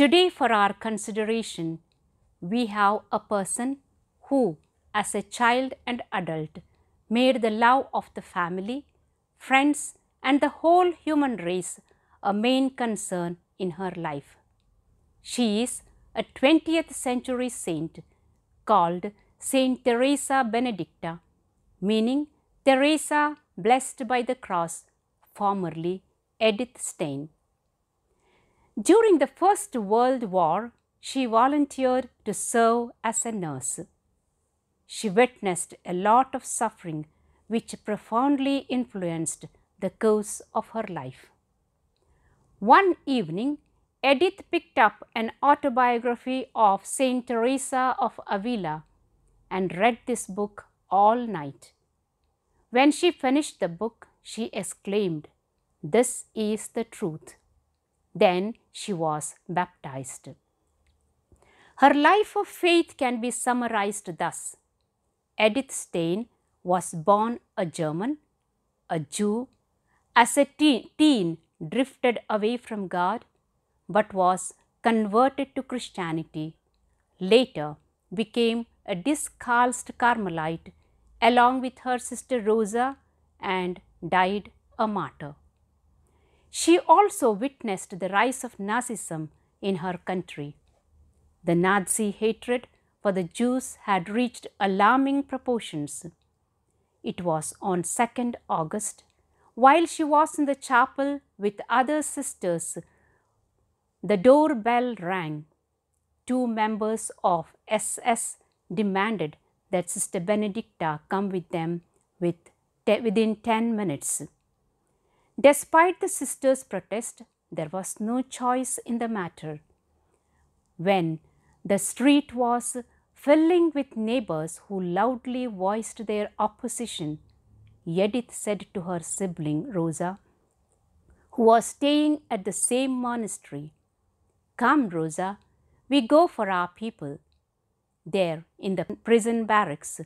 Today for our consideration, we have a person who as a child and adult made the love of the family, friends and the whole human race a main concern in her life. She is a 20th century saint called Saint Teresa Benedicta, meaning Teresa blessed by the cross, formerly Edith Stein. During the First World War, she volunteered to serve as a nurse. She witnessed a lot of suffering which profoundly influenced the course of her life. One evening, Edith picked up an autobiography of Saint Teresa of Avila and read this book all night. When she finished the book, she exclaimed, This is the truth. Then she was baptized. Her life of faith can be summarized thus Edith Stein was born a German, a Jew, as a teen, teen drifted away from God, but was converted to Christianity, later became a discalced Carmelite along with her sister Rosa and died a martyr. She also witnessed the rise of Nazism in her country. The Nazi hatred for the Jews had reached alarming proportions. It was on 2nd August, while she was in the chapel with other sisters, the doorbell rang. Two members of SS demanded that Sister Benedicta come with them with within 10 minutes. Despite the sisters' protest, there was no choice in the matter. When the street was filling with neighbors who loudly voiced their opposition, Edith said to her sibling Rosa, who was staying at the same monastery, Come, Rosa, we go for our people. There, in the prison barracks,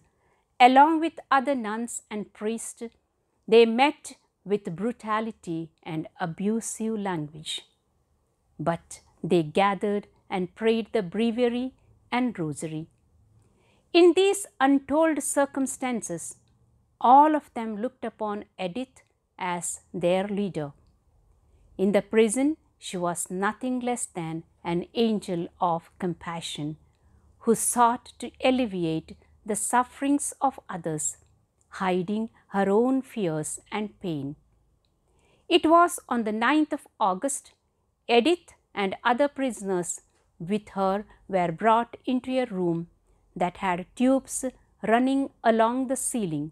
along with other nuns and priests, they met with brutality and abusive language. But they gathered and prayed the breviary and rosary. In these untold circumstances, all of them looked upon Edith as their leader. In the prison, she was nothing less than an angel of compassion who sought to alleviate the sufferings of others hiding her own fears and pain. It was on the 9th of August, Edith and other prisoners with her were brought into a room that had tubes running along the ceiling.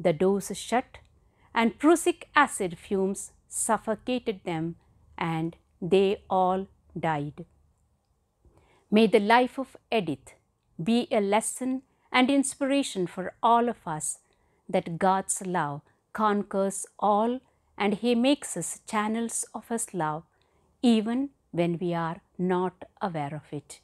The doors shut and prussic acid fumes suffocated them and they all died. May the life of Edith be a lesson and inspiration for all of us that God's love conquers all and He makes us channels of His love even when we are not aware of it.